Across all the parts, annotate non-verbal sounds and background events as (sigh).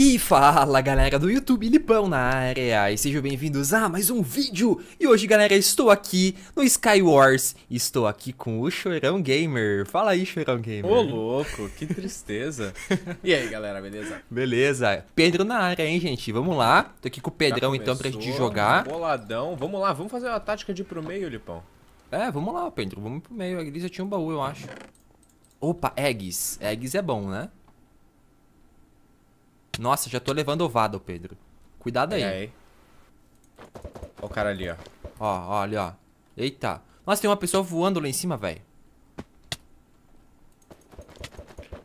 E fala galera do YouTube, Lipão na área, e sejam bem-vindos a mais um vídeo! E hoje galera, estou aqui no Skywars, estou aqui com o Chorão Gamer, fala aí Chorão Gamer! Ô louco, que tristeza! (laughs) e aí galera, beleza? Beleza, Pedro na área hein gente, vamos lá, tô aqui com o Pedrão começou, então pra gente jogar. Né? Boladão, vamos lá, vamos fazer uma tática de ir pro meio Lipão. É, vamos lá Pedro, vamos pro meio, a já tinha um baú eu acho. Opa, eggs, eggs é bom né? Nossa, já tô levando ovado, Pedro. Cuidado aí. É é. Ó o cara ali, ó. Ó, ó, ali, ó. Eita. Nossa, tem uma pessoa voando lá em cima, velho.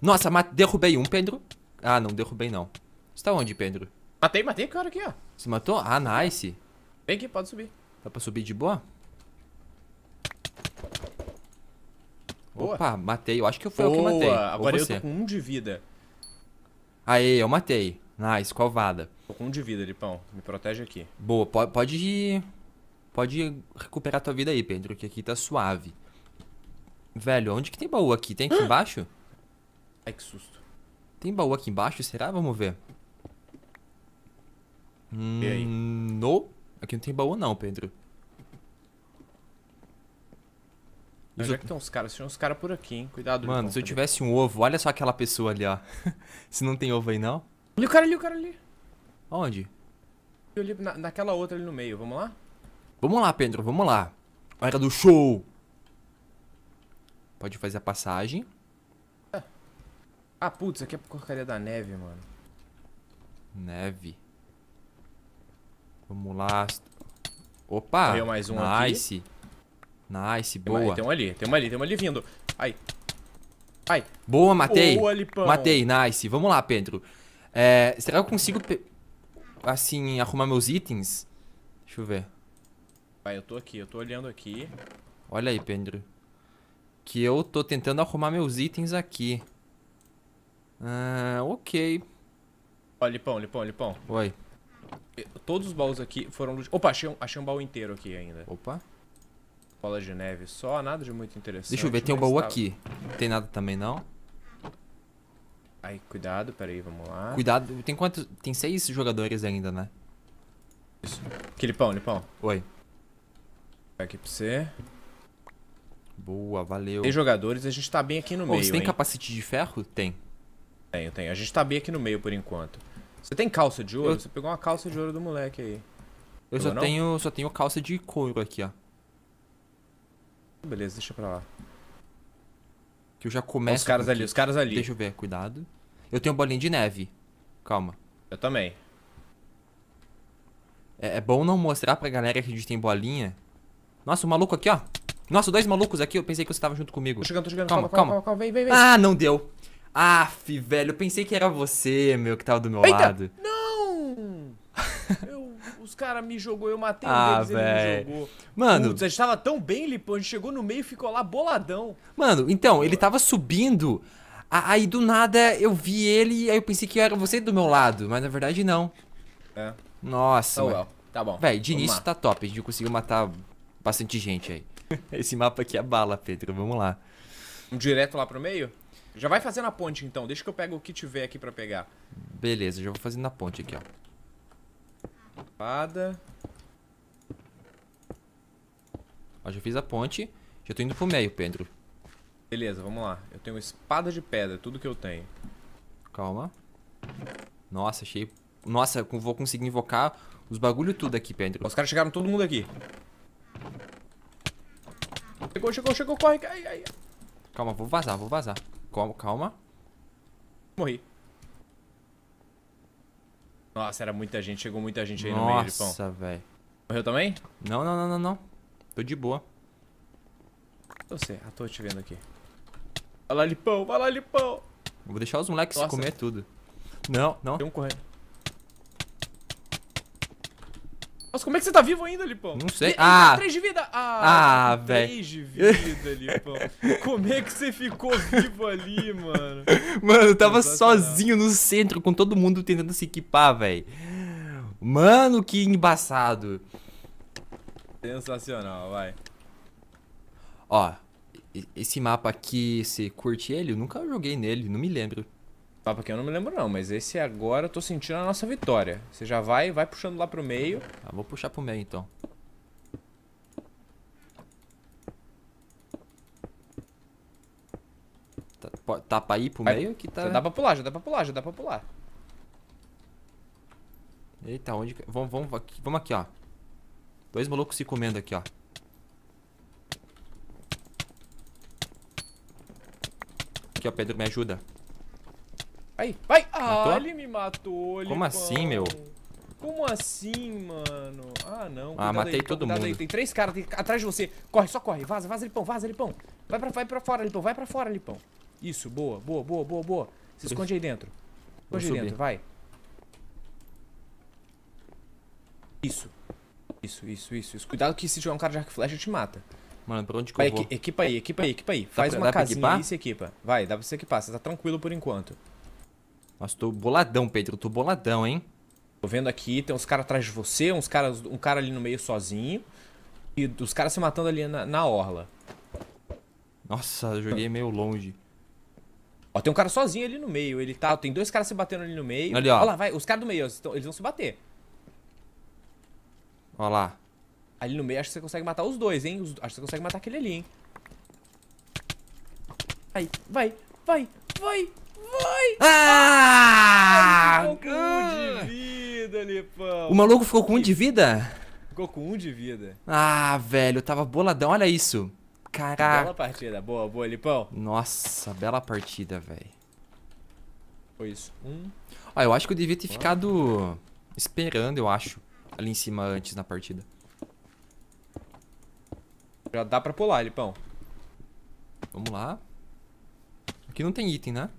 Nossa, derrubei um, Pedro. Ah, não, derrubei não. Você tá onde, Pedro? Matei, matei o cara aqui, ó. Você matou? Ah, nice. Vem aqui, pode subir. Dá pra subir de boa? Boa. Opa, matei. Eu acho que eu o que matei. Agora eu tô com um de vida. Aê, eu matei. Nice, covada. Tô com um de vida, Lipão. Me protege aqui. Boa, pode, pode ir. Pode recuperar tua vida aí, Pedro, que aqui tá suave. Velho, onde que tem baú aqui? Tem aqui ah! embaixo? Ai, que susto. Tem baú aqui embaixo, será? Vamos ver. Hum, e aí? Hum, no? Aqui não tem baú não, Pedro. Onde é que estão os caras, tinha uns caras por aqui, hein? Cuidado. Mano, se eu tivesse um ovo, olha só aquela pessoa ali, ó. (laughs) se não tem ovo aí, não. Olha o cara ali, o cara ali. Onde? ali na, naquela outra ali no meio, vamos lá? Vamos lá, Pedro, vamos lá. Hora do show! Pode fazer a passagem. ah Ah, putz, aqui é porcaria da neve, mano. Neve. Vamos lá. Opa! Morreu mais um nice. aqui. Nice, boa. Tem, tem um ali, tem um ali, tem um ali vindo. Ai. Ai. Boa, matei. Boa, Lipão. Matei, nice. Vamos lá, Pedro. É, será que eu consigo, assim, arrumar meus itens? Deixa eu ver. Vai, eu tô aqui, eu tô olhando aqui. Olha aí, Pedro. Que eu tô tentando arrumar meus itens aqui. Ah, ok. Ó, Lipão, Lipão, Lipão. Oi. Todos os baús aqui foram... Opa, achei um, achei um baú inteiro aqui ainda. Opa bola de neve só, nada de muito interessante. Deixa eu ver, tem um baú tava... aqui. Não tem nada também não? Aí, cuidado, peraí, vamos lá. Cuidado, tem quantos. Tem seis jogadores ainda, né? Isso. Aqui, Lipão, Lipão. Oi. Aqui pra você. Boa, valeu. Tem jogadores, a gente tá bem aqui no oh, meio. Você tem hein? capacete de ferro? Tem. Tenho, tenho. A gente tá bem aqui no meio por enquanto. Você tem calça de ouro? Eu... Você pegou uma calça de ouro do moleque aí. Eu só tenho, só tenho calça de couro aqui, ó. Beleza, deixa pra lá. Que eu já começo... Os caras ali, os caras ali. Deixa eu ver, cuidado. Eu tenho bolinha de neve. Calma. Eu também. É, é bom não mostrar pra galera que a gente tem bolinha. Nossa, o um maluco aqui, ó. Nossa, dois malucos aqui, eu pensei que você tava junto comigo. Tô chegando, tô chegando. Calma, calma. calma, calma, calma. Vem, vem, vem. Ah, não deu. Aff, velho, eu pensei que era você, meu, que tava do meu Eita! lado. Não! cara me jogou, eu matei um ah, deles, ele me jogou. Mano. Putz, a gente tava tão bem, Lipão, a gente chegou no meio e ficou lá boladão. Mano, então, ele tava subindo. Aí do nada eu vi ele e aí eu pensei que era você do meu lado, mas na verdade não. É. Nossa. Oh, então, well. Tá bom. Véi, de início tá top, a gente conseguiu matar bastante gente aí. (laughs) Esse mapa aqui é bala, Pedro, vamos lá. Direto lá pro meio? Já vai fazendo a ponte então, deixa que eu pego o que tiver aqui pra pegar. Beleza, já vou fazendo a ponte aqui, ó. Espada. Ó, já fiz a ponte. Já tô indo pro meio, Pedro. Beleza, vamos lá. Eu tenho espada de pedra, tudo que eu tenho. Calma. Nossa, achei... Nossa, vou conseguir invocar os bagulho tudo aqui, Pedro. Os caras chegaram todo mundo aqui. Chegou, chegou, chegou, corre. Ai, ai. Calma, vou vazar, vou vazar. Calma, calma. Morri. Nossa, era muita gente. Chegou muita gente aí Nossa, no meio Lipão. pão. Nossa, velho. Morreu também? Não, não, não, não, não. Tô de boa. Tô sei, ah, tô te vendo aqui. Vai lá, Lipão, vai lá, Lipão. Vou deixar os moleques Nossa. comer tudo. Não, não. Tem um correndo. Nossa, como é que você tá vivo ainda, Lipão? Não sei. Ele tá ah, tá 3 de vida. Ah, ah velho. 3 de vida, Lipão. Como é que você ficou vivo ali, mano? Mano, eu tava sozinho no centro com todo mundo tentando se equipar, velho. Mano, que embaçado. Sensacional, vai. Ó, esse mapa aqui, você curte ele? Eu nunca joguei nele, não me lembro. Papo aqui eu não me lembro não, mas esse agora eu tô sentindo a nossa vitória. Você já vai, vai puxando lá pro meio. Ah, vou puxar pro meio então. Tá, tá pra ir pro vai, meio que tá... Já né? dá pra pular, já dá pra pular, já dá pra pular. Eita, onde... Vamos, vamos, aqui, vamos aqui, ó. Dois malucos se comendo aqui, ó. Aqui, ó, Pedro, me ajuda. Vai, vai! Matou? Ah, ele me matou, ele. Como assim, meu? Como assim, mano? Ah, não. Ah, matei aí, então, todo mundo. Aí. Tem três caras atrás de você. Corre, só corre. Vaza, vaza, Lipão, vaza, Lipão. Vai pra, vai pra fora, Lipão, vai pra fora, Lipão. Isso, boa, boa, boa, boa, boa. Se esconde aí dentro. Esconde aí dentro, vai. Isso. Isso, isso, isso, Cuidado que se tiver um cara de arco e flecha, te mata. Mano, pra onde que vai, eu vou? Equipa aí, equipa aí, equipa aí. Faz pra, uma casinha aí e se equipa. Vai, dá pra você equipar. Você tá tranquilo por enquanto. Nossa, tô boladão, Pedro. Tô boladão, hein? Tô vendo aqui, tem uns caras atrás de você, uns caras, um cara ali no meio sozinho. E os caras se matando ali na, na orla. Nossa, joguei meio longe. Ó, tem um cara sozinho ali no meio. Ele tá. Tem dois caras se batendo ali no meio. Ali, ó. Ó lá, vai. Os caras do meio, eles vão se bater. Ó lá. Ali no meio, acho que você consegue matar os dois, hein? Os, acho que você consegue matar aquele ali, hein? Vai, vai, vai, vai. Ai! Ah! Ai, um de ah! vida, Lipão. O maluco ficou com um de vida? Ficou com um de vida. Ah, velho, tava boladão, olha isso. Caraca. Bela partida, boa, boa, Lipão. Nossa, bela partida, velho. Foi isso. Um. Ah, eu acho que eu devia ter ficado esperando, eu acho, ali em cima antes na partida. Já dá pra pular, Lipão. Vamos lá. Aqui não tem item, né?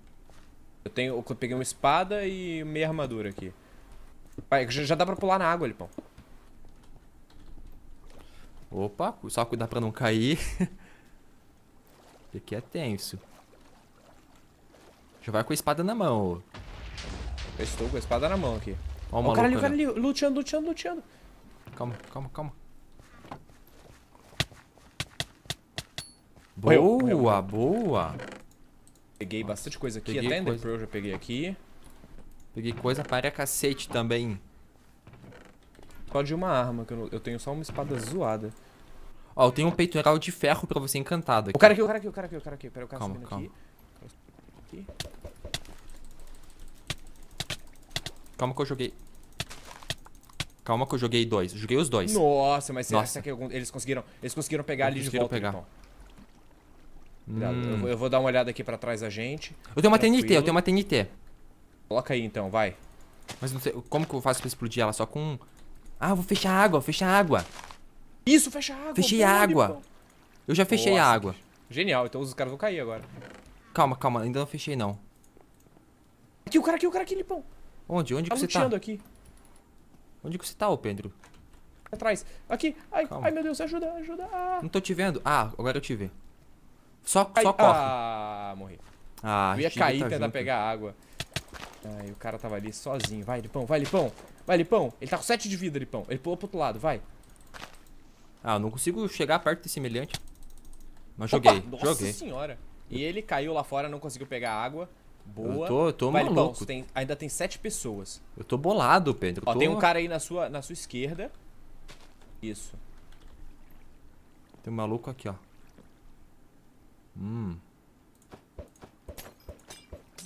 Eu tenho. Eu peguei uma espada e meia armadura aqui. Pai, já dá pra pular na água, Lipão. Opa, só cuidar pra não cair. aqui (laughs) é tenso. Já vai com a espada na mão. Eu estou com a espada na mão aqui. Ó, o, o cara ali, o cara ali, luteando, luteando, luteando. Calma, calma, calma. Boa, boa. boa peguei Nossa. bastante coisa aqui. Peguei Até né? coisa. Ender Pearl já peguei aqui. Peguei coisa para cacete também. Só de uma arma, que eu, tenho só uma espada zoada. Ó, eu tenho um peitoral de ferro pra você encantado aqui. O cara aqui, o cara aqui, o cara aqui, o cara aqui. Pera, o cara calma, calma. Aqui. Calma que eu joguei. Calma que eu joguei dois. joguei os dois. Nossa, mas Nossa. Essa aqui, eles conseguiram, eles conseguiram pegar eles ali conseguiram de volta. Pegar. Então. Hum. Eu, eu, vou dar uma olhada aqui pra trás da gente. Eu tenho uma Tranquilo. TNT, eu tenho uma TNT. Coloca aí então, vai. Mas não sei, como que eu faço pra explodir ela? Só com... Ah, eu vou fechar a água, fechar a água. Isso, fecha a água. Fechei a água. Eu já fechei Nossa, a água. Genial, então os caras vão cair agora. Calma, calma, ainda não fechei não. Aqui, o cara aqui, o cara aqui, Lipão. Onde? Onde tá que você tá? aqui. Onde que você tá, ô Pedro? Atrás. Aqui. Ai, ai meu Deus, ajuda, ajuda. Ah. Não tô te vendo. Ah, agora eu te vi. Só, Ai, só corre. Ah, morri. Ah, Eu ia tá cair tá tentar pegar água. Ai, o cara tava ali sozinho. Vai, Lipão, vai, Lipão. Vai, Lipão. Ele tá com 7 de vida, Lipão. Ele pulou pro outro lado, vai. Ah, eu não consigo chegar perto desse semelhante. Mas Opa, joguei, nossa joguei. senhora. E ele caiu lá fora, não conseguiu pegar água. Boa. Eu tô, eu tô vai, maluco. Lipão, tem, ainda tem 7 pessoas. Eu tô bolado, Pedro. Ó, tô... tem um cara aí na sua, na sua esquerda. Isso. Tem um maluco aqui, ó. Hum.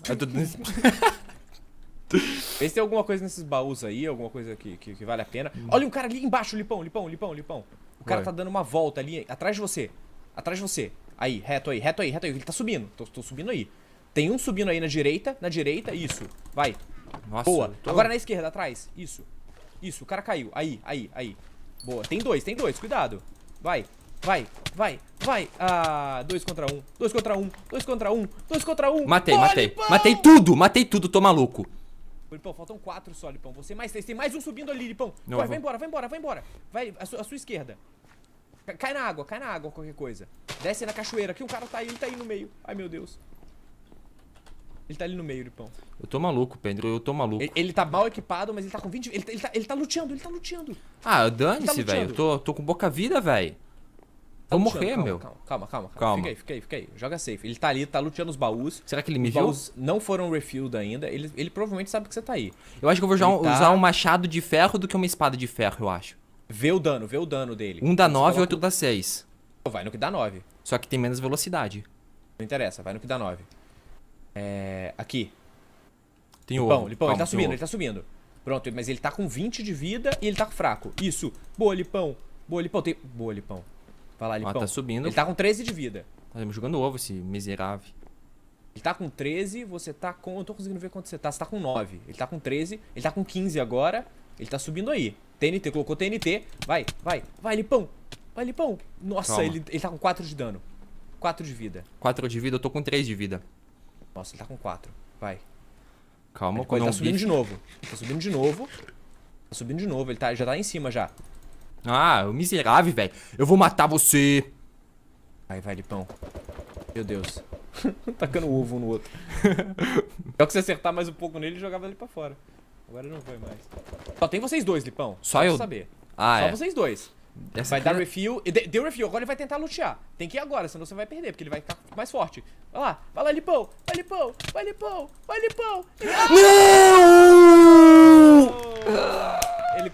Ah, tô... Vê (laughs) se tem alguma coisa nesses baús aí, alguma coisa que, que, que vale a pena. Hum. Olha um cara ali embaixo, Lipão, Lipão, Lipão, Lipão. O cara Vai. tá dando uma volta ali, atrás de você. Atrás de você. Aí, reto aí, reto aí, reto aí. Ele tá subindo. Tô, tô subindo aí. Tem um subindo aí na direita, na direita, isso. Vai. Nossa, Boa. Tô... Agora na esquerda, atrás. Isso. Isso, o cara caiu. Aí, aí, aí. Boa. Tem dois, tem dois, cuidado. Vai. Vai, vai, vai. Ah, dois contra um. Dois contra um. Dois contra um. Dois contra um. Matei, matei. Matei tudo, matei tudo, tô maluco. Lipão, faltam quatro só, Lipão. Você mais três. Tem mais um subindo ali, Lipão. Não, Corre, vou... vai embora, vai embora, vai embora. Vai, a, su a sua esquerda. C cai na água, cai na água, qualquer coisa. Desce na cachoeira, Aqui o cara tá aí, ele tá aí no meio. Ai, meu Deus. Ele tá ali no meio, Lipão. Eu tô maluco, Pedro, eu tô maluco. Ele, ele tá mal equipado, mas ele tá com 20... Ele, ele, tá, ele tá luteando, ele tá luteando. Ah, dane-se, tá velho. Eu tô, tô com pouca vida, velho. Vou morrer, calma, meu. Calma, calma, calma. calma. Fica aí, fica aí, fica aí. Joga safe. Ele tá ali, tá luteando os baús. Será que ele me os viu? baús não foram refilled ainda. Ele, ele provavelmente sabe que você tá aí. Eu acho que eu vou usar, um, tá... usar um machado de ferro do que uma espada de ferro, eu acho. Vê o dano, vê o dano dele. Um dá 9 e outro dá 6. Vai no que dá 9. Só que tem menos velocidade. Não interessa, vai no que dá 9. É. Aqui. Tem o. Lipão, ovo. Lipão, Calma, ele tá subindo, ovo. ele tá subindo. Pronto, mas ele tá com 20 de vida e ele tá fraco. Isso. Boa, Lipão. Boa, Lipão. Tem... Boa, Lipão. Vai lá, Limpão. Ah, tá subindo. Ele tá com 13 de vida. Tá me jogando ovo esse miserável. Ele tá com 13, você tá com... Eu não tô conseguindo ver quanto você tá. Você tá com 9. Ele tá com 13, ele tá com 15 agora. Ele tá subindo aí. TNT, colocou TNT. Vai, vai, vai, Lipão. Vai, Lipão. Nossa, ele, ele tá com 4 de dano. 4 de vida. 4 de vida, eu tô com 3 de vida. Nossa, ele tá com 4. Vai. Calma, ele, tá quando ele tá subindo vi... de novo. tá subindo de novo. Tá subindo de novo, ele tá, já tá em cima já. Ah, o miserável, velho. Eu vou matar você. Vai, vai, Lipão. Meu Deus. (laughs) Tacando ovo um no outro. (laughs) Pior que você acertar mais um pouco nele, jogava ele pra fora. Agora não foi mais. Só tem vocês dois, Lipão. Só, Só eu? saber. Ah, Só é. vocês dois. Essa vai cara... dar é- refil. De, deu refil, agora ele vai tentar lutear. Tem que ir agora, senão você vai perder, porque ele vai ficar mais forte. Vai lá, vai lá, Lipão. Vai, Lipão. Vai, Lipão. Vai, Lipão. Ah! Não!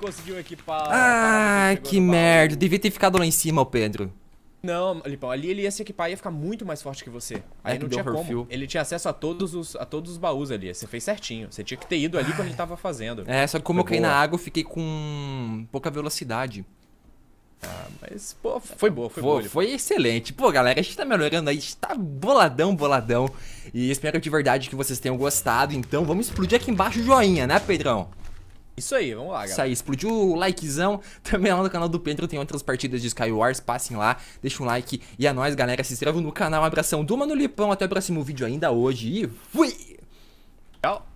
conseguiu equipar. Ah, que merda. Devia ter ficado lá em cima, o Pedro. Não, Lipão, ali ele ia se equipar e ia ficar muito mais forte que você. É aí, Aí não tinha como. Ele tinha acesso a todos, os, a todos os baús ali. Você fez certinho. Você tinha que ter ido ali quando ele tava fazendo. É, só que como foi eu caí boa. na água, eu fiquei com pouca velocidade. Ah, mas, pô, foi boa, foi, foi boa. Foi excelente. Pô, galera, a gente tá melhorando aí, a gente tá boladão, boladão. E espero de verdade que vocês tenham gostado. Então, vamos explodir aqui embaixo o joinha, né, Pedrão? Isso aí, vamos lá, galera. Isso aí, explodiu o likezão. (laughs) Também lá no canal do Pedro tem outras partidas de Skywars, passem lá, deixa um like. E a é nós, galera, se inscrevam no canal. Um abração do Mano Lipão, até o próximo vídeo ainda hoje e fui! Tchau!